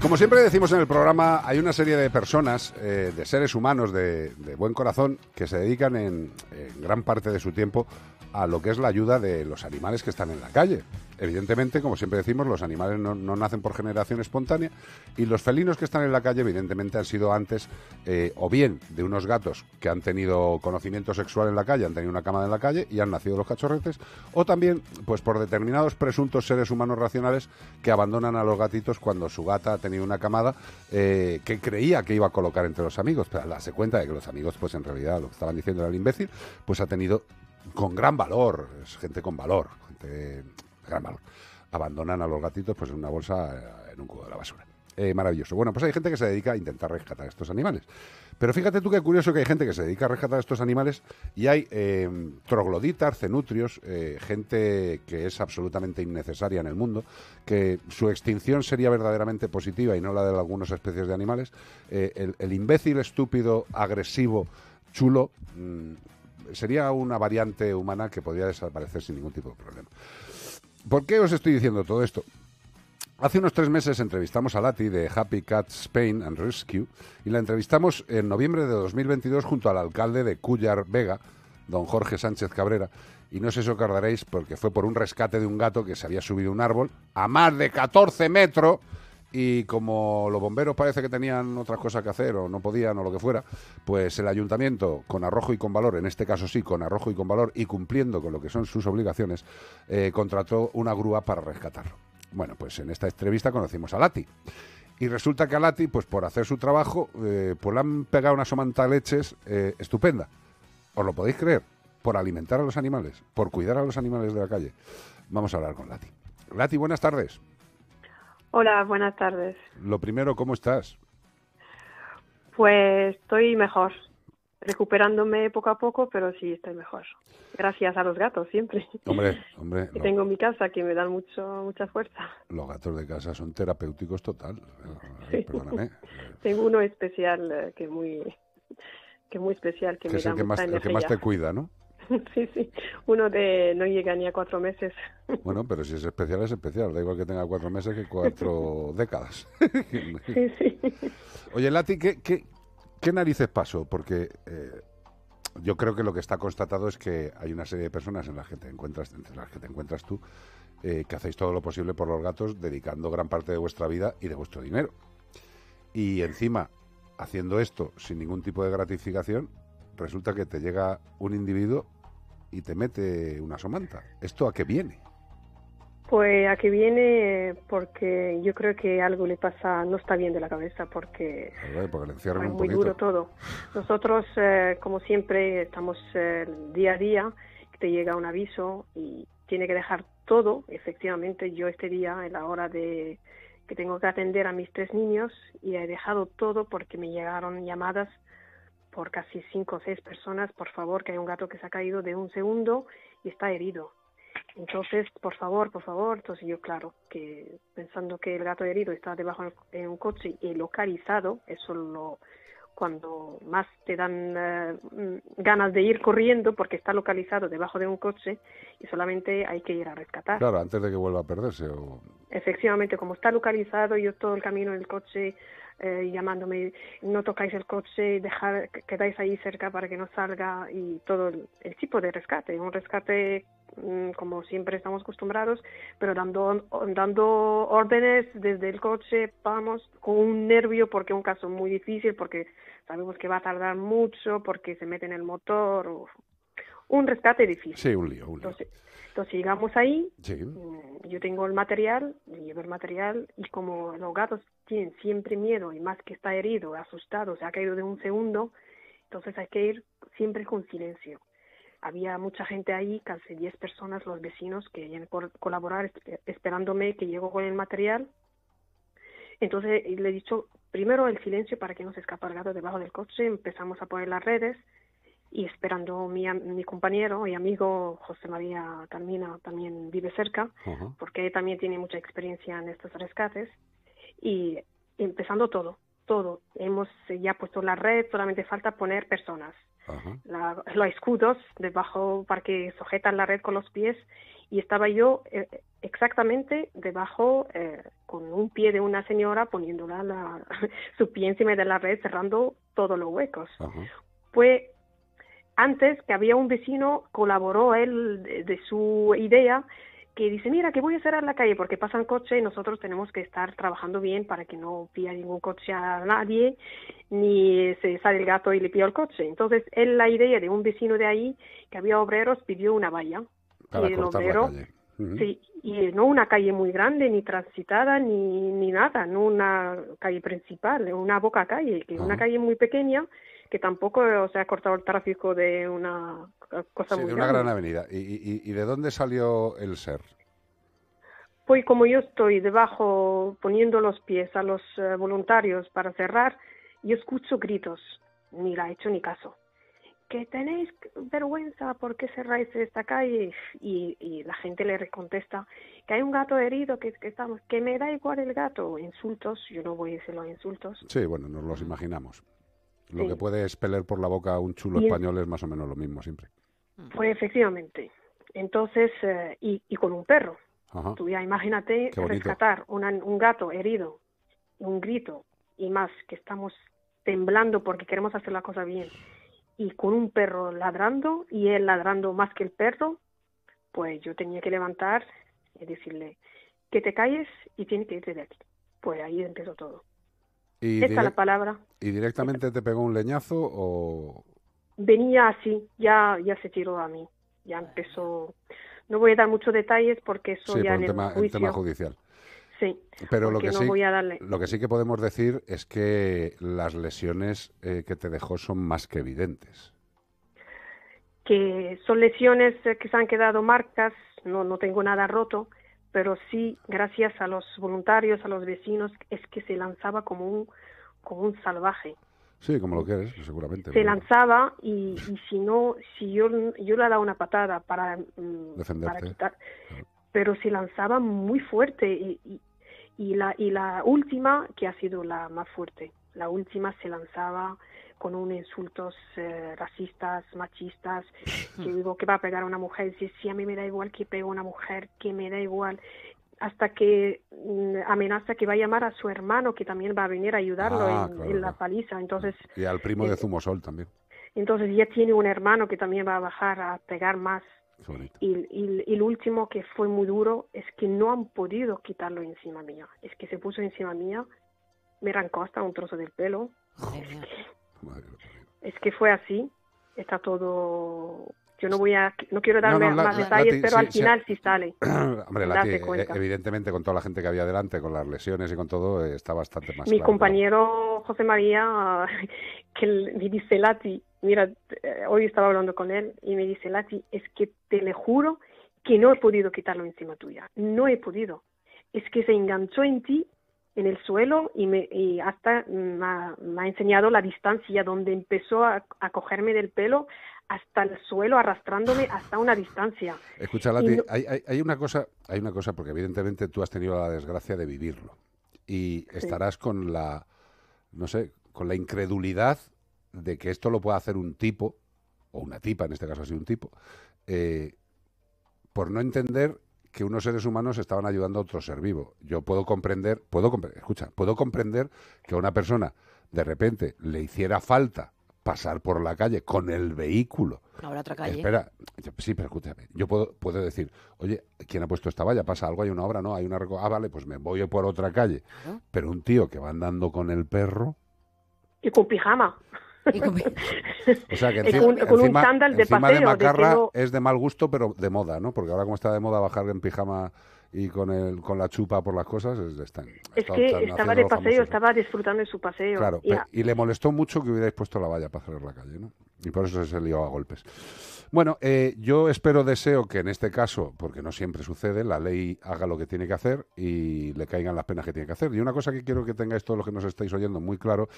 Como siempre decimos en el programa, hay una serie de personas, eh, de seres humanos de, buen corazón, que se dedican en gran parte de su tiempo a lo que es la ayuda de los animales que están en la calle. Evidentemente, como siempre decimos, los animales no, nacen por generación espontánea y los felinos que están en la calle, evidentemente, han sido antes eh, o bien de unos gatos que han tenido conocimiento sexual en la calle, han tenido una camada en la calle y han nacido los cachorretes, o también, pues por determinados presuntos seres humanos racionales que abandonan a los gatitos cuando su gata ha tenido una camada eh, que creía que iba a colocar entre los amigos, pero se darse cuenta de que los amigos, pues en realidad lo que estaban diciendo era el imbécil, pues ha tenido con gran valor, es gente con valor, gente gran Abandonan a los gatitos pues en una bolsa, eh, en un cubo de la basura. Eh, maravilloso. Bueno, pues hay gente que se dedica a intentar rescatar estos animales. Pero fíjate tú qué curioso que hay gente que se dedica a rescatar estos animales y hay eh, trogloditas, cenutrios, gente que es absolutamente innecesaria en el mundo, que su extinción sería verdaderamente positiva y no la de algunas especies de animales. El, imbécil, estúpido, agresivo, chulo. Mm, sería una variante humana que podría desaparecer sin ningún tipo de problema. ¿Por qué os estoy diciendo todo esto? Hace unos tres meses entrevistamos a Lati de Happy Cat Spain and Rescue y la entrevistamos en noviembre de 2022 junto al alcalde de Cullar Vega, don Jorge Sánchez Cabrera. Y no sé si os acordaréis porque fue por un rescate de un gato que se había subido un árbol a más de 14 metros y como los bomberos parece que tenían otras cosas que hacer o no podían o lo que fuera, pues el ayuntamiento, con arrojo y con valor, en este caso sí, con arrojo y con valor y cumpliendo con lo que son sus obligaciones, eh, contrató una grúa para rescatarlo. Bueno, pues en esta entrevista conocimos a Lati. Y resulta que a Lati, pues por hacer su trabajo, eh, pues le han pegado una somantaleches leches eh, estupenda. ¿Os lo podéis creer? Por alimentar a los animales, por cuidar a los animales de la calle. Vamos a hablar con Lati. Lati, buenas tardes. Hola, buenas tardes. Lo primero, ¿cómo estás? Pues estoy mejor, recuperándome poco a poco, pero sí estoy mejor. Gracias a los gatos siempre. Hombre, hombre. tengo mi casa que me da mucho mucha fuerza. Los gatos de casa son terapéuticos total. tengo uno especial eh, que muy que muy especial que, me es da el que más, el que más te cuida, ¿no? sí, sí. Uno de no llega ni a cuatro meses. Bueno, pero si es especial, es especial. Da igual que tenga cuatro meses que cuatro décadas. sí, sí. Oye, Lati, ¿qué, qué, narices pasó? Porque eh, yo creo que lo que está constatado es que hay una serie de personas en las que te encuentras, entre las que te encuentras tú, eh, que hacéis todo lo posible por los gatos, dedicando gran parte de vuestra vida y de vuestro dinero. Y encima, haciendo esto sin ningún tipo de gratificación, resulta que te llega un individuo y te mete una somanta. ¿Esto a qué viene? Pues a qué viene porque yo creo que algo le pasa, no está bien de la cabeza porque, porque le encierran es muy duro todo. Nosotros, eh, como siempre, estamos eh, día a día, te llega un aviso y tiene que dejar todo. Efectivamente, yo este día, en la hora de que tengo que atender a mis tres niños, y he dejado todo porque me llegaron llamadas por casi cinco o seis personas, por favor, que hay un gato que se ha caído de un segundo y está herido. Entonces, por favor, por favor, entonces yo claro, que pensando que el gato herido está debajo de un coche y localizado, eso lo cuando más te dan eh, ganas de ir corriendo porque está localizado debajo de un coche y solamente hay que ir a rescatar. Claro, antes de que vuelva a perderse. Efectivamente, como está localizado, yo todo el camino en el coche eh, llamándome, no tocáis el coche, dejar, quedáis ahí cerca para que no salga y todo el, tipo de rescate, un rescate mm, como siempre estamos acostumbrados, pero dando, dando órdenes desde el coche, vamos con un nervio porque es un caso muy difícil, porque sabemos que va a tardar mucho, porque se mete en el motor, un rescate difícil. Sí, un lío, un lío. Entonces, entonces llegamos ahí, mm, yo tengo el material, llevo el material y como los gatos tienen siempre miedo y más que está herido, asustado, se ha caído de un segundo, entonces hay que ir siempre con silencio. Había mucha gente ahí, casi 10 personas, los vecinos, que vienen por colaborar esperándome que llego con el material. Entonces le he dicho, primero el silencio para que no se escapa el gato debajo del coche, empezamos a poner las redes, y esperando mi, mi compañero y amigo José María Carmina, también vive cerca, porque él porque también tiene mucha experiencia en estos rescates. Y empezando todo, todo. Hemos eh, ya puesto la red, solamente falta poner personas. los escudos debajo para que sujetan la red con los pies y estaba yo eh, exactamente debajo eh, con un pie de una señora poniéndola la, su pie encima de la red cerrando todos los huecos. pues antes que había un vecino, colaboró él de, su idea que dice, mira, que voy a cerrar la calle porque pasan coche y nosotros tenemos que estar trabajando bien para que no pida ningún coche a nadie, ni se sale el gato y le pida el coche. Entonces, él la idea de un vecino de ahí, que había obreros, pidió una valla. y el Sí, y eh, no una calle muy grande, ni transitada, ni, ni nada, no una calle principal, una boca calle, que una calle muy pequeña que tampoco eh, se ha cortado el tráfico de una cosa sí, muy de una gran avenida. ¿Y, de dónde salió el ser? Pues como yo estoy debajo poniendo los pies a los eh, voluntarios para cerrar, y escucho gritos, ni la he hecho ni caso. Que tenéis vergüenza, ¿por qué cerráis esta calle? Y, la gente le contesta que hay un gato herido, que, estamos, que me da igual el gato. Insultos, yo no voy a los insultos. Sí, bueno, nos los imaginamos. Lo que puede pelear por la boca un chulo español es... más o menos lo mismo siempre. Mm. Pues efectivamente. Entonces, eh, y, con un perro. Ajá. imagínate rescatar un gato herido, un grito y más, que estamos temblando porque queremos hacer la cosa bien. Y con un perro ladrando y él ladrando más que el perro, pues yo tenía que levantar y decirle que te calles y tienes que irte de aquí. Pues ahí empezó todo. Y la palabra. ¿Y directamente te pegó un leñazo o...? Venía así, ya, ya se tiró a mí, ya empezó... No voy a dar muchos detalles porque eso ya en tema, judicial. Sí, pero lo que, sí, lo que sí que podemos decir es que las lesiones eh, que te dejó son más que evidentes. Que son lesiones eh, que se han quedado marcas, no, no tengo nada roto, pero sí, gracias a los voluntarios, a los vecinos, es que se lanzaba como un, un salvaje. Sí, como lo quieres, pues, seguramente. Se lanzaba y, y, si no, si yo, yo le dado una patada para, mm, Defenderte. para quitar, pero se lanzaba muy fuerte y, y, y, la, y la última, que ha sido la más fuerte, la última se lanzaba con un insultos eh, racistas, machistas, que digo que va a pegar a una mujer, dice, si a mí me da igual que pegue a una mujer, que me da igual, hasta que mm, amenaza que va a llamar a su hermano, que también va a venir a ayudarlo ah, en, la paliza. Entonces, y al primo de eh, Zumosol también. Entonces ya tiene un hermano que también va a bajar a pegar más. Y, el último que fue muy duro es que no han podido quitarlo encima mía. Es que se puso encima mía, me arrancó hasta un trozo del pelo es que fue así, está todo... Yo no voy a, no quiero dar más detalles, pero al final sí, sale. Hombre, eh, evidentemente con toda la gente que había delante, con las lesiones y con todo, está bastante más. Mi compañero José María, que me dice Lati, mira, eh, hoy estaba hablando con él y me dice Lati, es que te le juro que no he podido quitarlo encima tuya, no he podido. Es que se enganchó en ti en el suelo y, me, y hasta me ha, enseñado la distancia donde empezó a, cogerme del pelo hasta el suelo arrastrándome hasta una distancia. Escúchala, hay, una cosa, hay una cosa porque evidentemente tú has tenido la desgracia de vivirlo y estarás con la, no sé, con la incredulidad de que esto lo pueda hacer un tipo o una tipa, en este caso ha un tipo, eh, por no entender que unos seres humanos estaban ayudando a otro ser vivo. Yo puedo comprender, puedo escucha, puedo comprender que a una persona de repente le hiciera falta pasar por la calle con el vehículo. Ahora otra calle. Espera, sí, pero escúchame. Yo puedo, puedo decir, oye, ¿quién ha puesto esta valla? ¿Pasa algo? ¿Hay una obra? No, hay una... Ah, vale, pues me voy por otra calle. Pero un tío que va andando con el perro... Y con pijama. Y o sea que encima, con, un de encima paseo. de macarra es de mal gusto, pero de moda, ¿no? Porque ahora como está de moda bajar en pijama y con, el, con la chupa por las cosas, están... Es que estaba de paseo, estaba disfrutando de su paseo. Claro, y le molestó mucho que hubierais puesto la valla para cerrar la calle, ¿no? Y por eso se lió a golpes. Bueno, eh, yo espero, deseo que en este caso, porque no siempre sucede, la ley haga lo que tiene que hacer y le caigan las penas que tiene que hacer. Y una cosa que quiero que tengáis todos los que nos estáis oyendo muy claro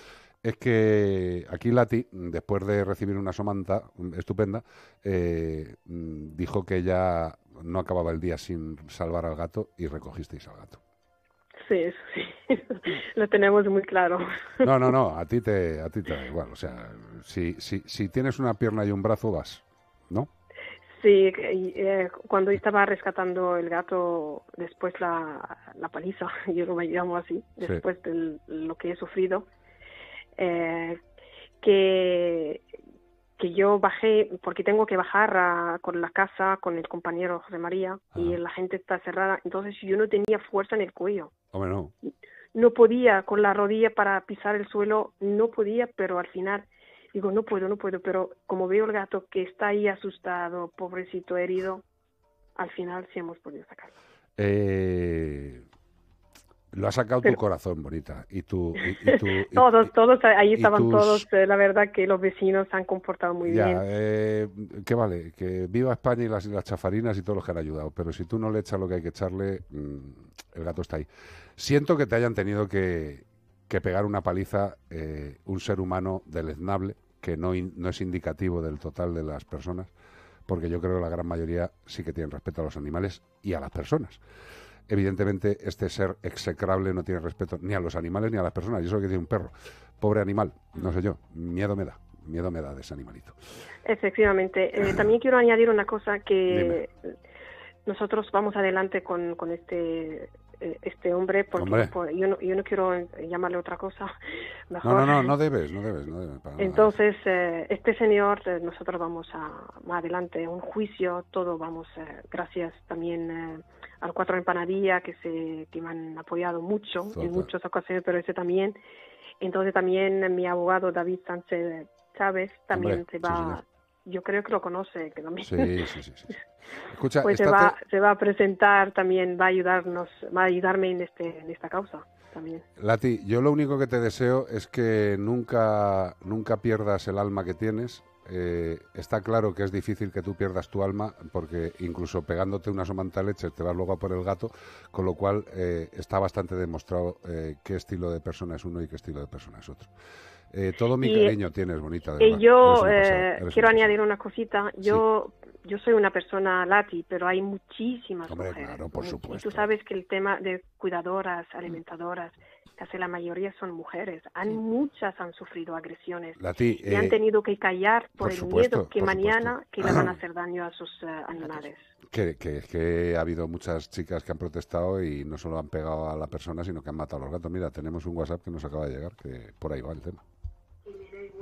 es que aquí Lati, después de recibir una somanta estupenda, eh, dijo que ya no acababa el día sin salvar al gato y recogisteis al gato. Sí, eso sí. Lo tenemos muy claro. No, no, no, a ti te, a ti te igual. O sea, si, si, si tienes una pierna y un brazo, vas, ¿no? Sí, eh, cuando estaba rescatando el gato después la, paliza, yo lo llamo así, después de lo que he sufrido, eh, que que yo bajé, porque tengo que bajar con la casa, con el compañero José María, y la gente está cerrada, entonces yo no tenía fuerza en el cuello. no. No podía, con la rodilla para pisar el suelo, no podía, pero al final digo, no puedo, no puedo, pero como veo el gato que está ahí asustado, pobrecito, herido, al final sí hemos podido sacarlo. Eh, lo ha sacado tu corazón, Bonita, y tú... todos, todos, ahí estaban todos. Eh, la verdad que los vecinos se han comportado muy bien. Eh, que vale, que viva España y las, chafarinas y todos los que han ayudado. Pero si tú no le echas lo que hay que echarle, mm, el gato está ahí. Siento que te hayan tenido que, pegar una paliza eh, un ser humano deleznable, que no, no es indicativo del total de las personas, porque yo creo que la gran mayoría sí que tienen respeto a los animales y a las personas evidentemente este ser execrable no tiene respeto ni a los animales ni a las personas. Y eso que dice un perro. Pobre animal, no sé yo, miedo me da, miedo me da de ese animalito. Efectivamente. Eh, también quiero añadir una cosa que nosotros vamos adelante con este este hombre, porque yo, no, no quiero eh, llamarle otra cosa. No, no, no, no debes, no debes. Entonces, eh, este señor, eh, nosotros vamos a, más adelante un juicio, todo vamos, gracias también al Cuatro Empanadilla, que, se, que me han apoyado mucho en muchas ocasiones, pero ese también. Entonces, también mi abogado David Sánchez Chávez también se va yo creo que lo conoce, que lo Sí, sí, sí. Escucha, pues se va, te... se va a presentar también, va a ayudarnos, va a ayudarme en, este, en esta causa también. Lati, yo lo único que te deseo es que nunca, nunca pierdas el alma que tienes. Eh, está claro que es difícil que tú pierdas tu alma porque incluso pegándote una somanta leche te vas luego a por el gato, con lo cual eh, está bastante demostrado eh, qué estilo de persona es uno y qué estilo de persona es otro. Eh, todo mi y, cariño tienes, bonita. Y eh, yo eh, quiero añadir una cosita. Yo yo soy una persona lati, pero hay muchísimas Hombre, Claro, por supuesto. tú sabes que el tema de cuidadoras, mm. alimentadoras, casi la mayoría son mujeres. Han muchas han sufrido agresiones y han tenido que callar por, el miedo que mañana que le van a hacer daño a sus animales. Que, que, ha habido muchas chicas que han protestado y no solo han pegado a la persona, sino que han matado a los gatos. Mira, tenemos un WhatsApp que nos acaba de llegar, que por ahí va el tema.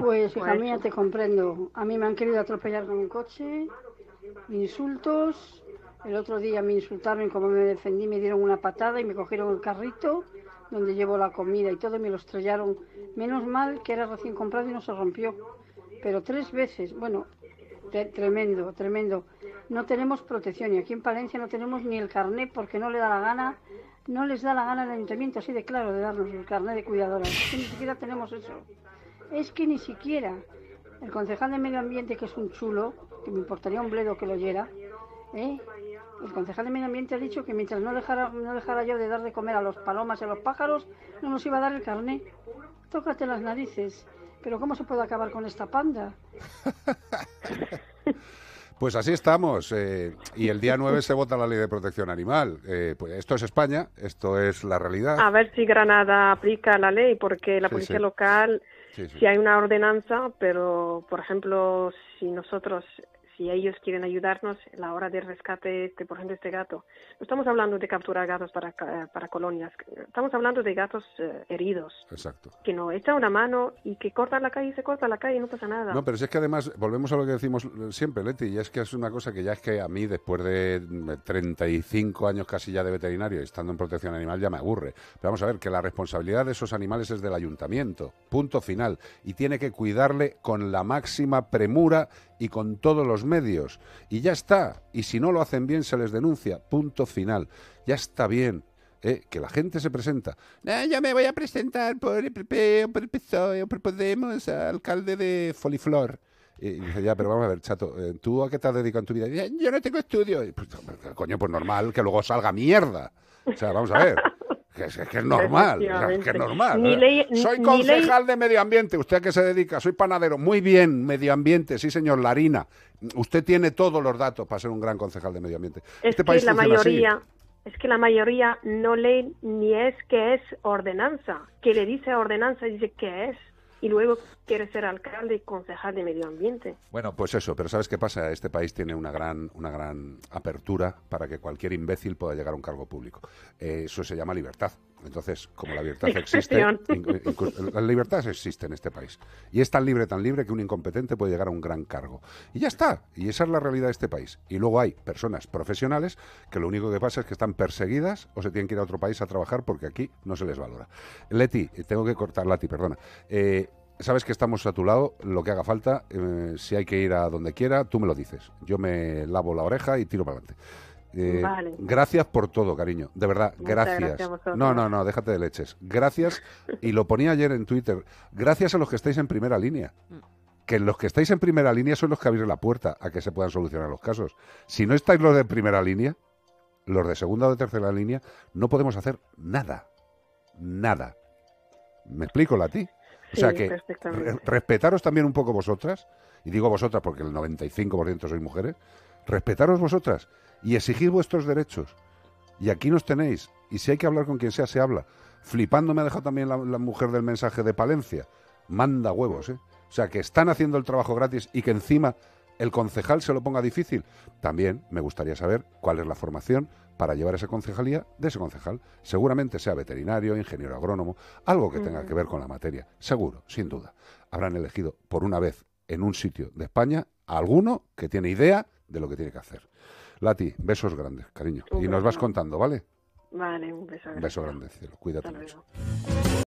Pues hija mía, te comprendo. A mí me han querido atropellar con un coche, insultos. El otro día me insultaron y como me defendí me dieron una patada y me cogieron el carrito donde llevo la comida y todo y me lo estrellaron. Menos mal que era recién comprado y no se rompió. Pero tres veces, bueno, tremendo, tremendo. No tenemos protección y aquí en Palencia no tenemos ni el carnet porque no le da la gana, no les da la gana el ayuntamiento así de claro de darnos el carnet de cuidadora ni siquiera tenemos eso es que ni siquiera el concejal de Medio Ambiente, que es un chulo, que me importaría un bledo que lo oyera, ¿eh? el concejal de Medio Ambiente ha dicho que mientras no dejara, no dejara yo de dar de comer a los palomas y a los pájaros, no nos iba a dar el carné. Tócate las narices. Pero ¿cómo se puede acabar con esta panda? Pues así estamos. Eh, y el día 9 se vota la ley de protección animal. Eh, pues esto es España, esto es la realidad. A ver si Granada aplica la ley, porque la policía local Sí, hay una ordenanza, pero por ejemplo, si nosotros si ellos quieren ayudarnos en la hora de rescate, este, por ejemplo, este gato. No estamos hablando de capturar gatos para, colonias, estamos hablando de gatos eh, heridos. Exacto. Que no echa una mano y que corta la calle y se corta la calle y no pasa nada. No, pero si es que además, volvemos a lo que decimos siempre, Leti, y es que es una cosa que ya es que a mí, después de 35 eh, años casi ya de veterinario, estando en protección animal, ya me aburre. Pero vamos a ver, que la responsabilidad de esos animales es del ayuntamiento, punto final, y tiene que cuidarle con la máxima premura y con todos los medios. Y ya está. Y si no lo hacen bien, se les denuncia. Punto final. Ya está bien. ¿eh? que la gente se presenta. Eh, yo me voy a presentar por el PP por el PSOE o por Podemos, alcalde de Foliflor. Y dice, ya, pero vamos a ver, chato, eh, ¿tú a qué te has dedicado en tu vida? dice, yo no tengo estudio. Y, pues, coño, pues normal que luego salga mierda. O sea, vamos a ver es, que es normal, que es normal. soy concejal de medio ambiente, usted a qué se dedica, soy panadero, muy bien, medio ambiente, sí señor, Larina, usted tiene todos los datos para ser un gran concejal de medio ambiente. este que la mayoría, es que la mayoría no lee ni es que es ordenanza, que le dice ordenanza y dice que es y luego quiere ser alcalde y concejal de medio ambiente. Bueno, pues eso, pero ¿sabes qué pasa? Este país tiene una gran, una gran apertura para que cualquier imbécil pueda llegar a un cargo público. Eh, eso se llama libertad. Entonces, como la libertad existe, las libertades existe en este país. Y es tan libre, tan libre que un incompetente puede llegar a un gran cargo. Y ya está. Y esa es la realidad de este país. Y luego hay personas profesionales que lo único que pasa es que están perseguidas o se tienen que ir a otro país a trabajar porque aquí no se les valora. Leti, eh, tengo que cortar, ti, perdona. Eh, sabes que estamos a tu lado, lo que haga falta, eh, si hay que ir a donde quiera, tú me lo dices. Yo me lavo la oreja y tiro para adelante. Eh, gracias por todo, cariño. De verdad, gracias. no, no, no, déjate de leches. Gracias, y lo ponía ayer en Twitter, gracias a los que estáis en primera línea. Mm. Que los que estáis en primera línea son los que abren la puerta a que se puedan solucionar los casos. Si no estáis los de primera línea, los de segunda o de tercera línea, no podemos hacer nada. Nada. ¿Me explico, la ti? O sea que respetaros también un poco vosotras, y digo vosotras porque el 95% sois mujeres, respetaros vosotras y exigid vuestros derechos. Y aquí nos tenéis. Y si hay que hablar con quien sea, se habla. Flipando me ha dejado también la, mujer del mensaje de Palencia. Manda huevos, ¿eh? O sea, que están haciendo el trabajo gratis y que encima el concejal se lo ponga difícil. También me gustaría saber cuál es la formación para llevar esa concejalía de ese concejal. Seguramente sea veterinario, ingeniero agrónomo, algo que tenga que ver con la materia. Seguro, sin duda. Habrán elegido por una vez en un sitio de España a alguno que tiene idea de lo que tiene que hacer. Lati, besos grandes, cariño. y nos vas contando, ¿vale? Vale, un beso grande. Un beso grande, cielo. Cuídate mucho.